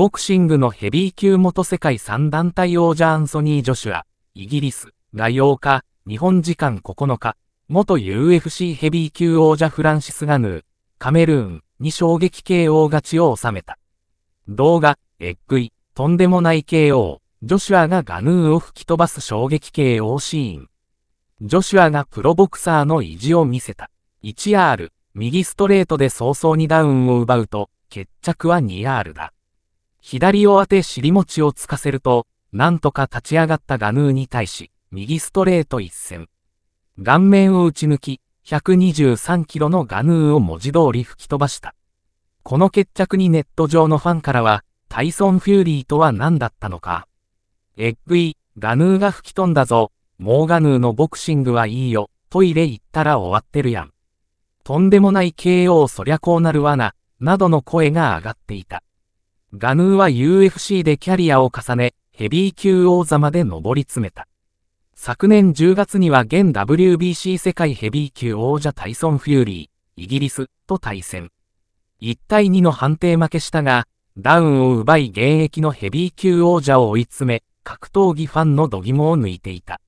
ボクシングのヘビー級元世界3団体王者アンソニー・ジョシュア、イギリス、が8日、日本時間9日、元 UFC ヘビー級王者フランシス・ガヌー、カメルーンに衝撃 KO 勝ちを収めた。動画、えっぐい、とんでもない KO、ジョシュアがガヌーを吹き飛ばす衝撃 KO シーン。ジョシュアがプロボクサーの意地を見せた。1R、右ストレートで早々にダウンを奪うと、決着は 2R だ。左を当て尻餅をつかせると、なんとか立ち上がったガヌーに対し、右ストレート一戦。顔面を打ち抜き、123キロのガヌーを文字通り吹き飛ばした。この決着にネット上のファンからは、タイソン・フューリーとは何だったのか。えっぐい、ガヌーが吹き飛んだぞ、もうガヌーのボクシングはいいよ、トイレ行ったら終わってるやん。とんでもない KO そりゃこうなるわな、などの声が上がっていた。ガヌーは UFC でキャリアを重ね、ヘビー級王座まで上り詰めた。昨年10月には現 WBC 世界ヘビー級王者タイソン・フューリー、イギリスと対戦。1対2の判定負けしたが、ダウンを奪い現役のヘビー級王者を追い詰め、格闘技ファンの度肝を抜いていた。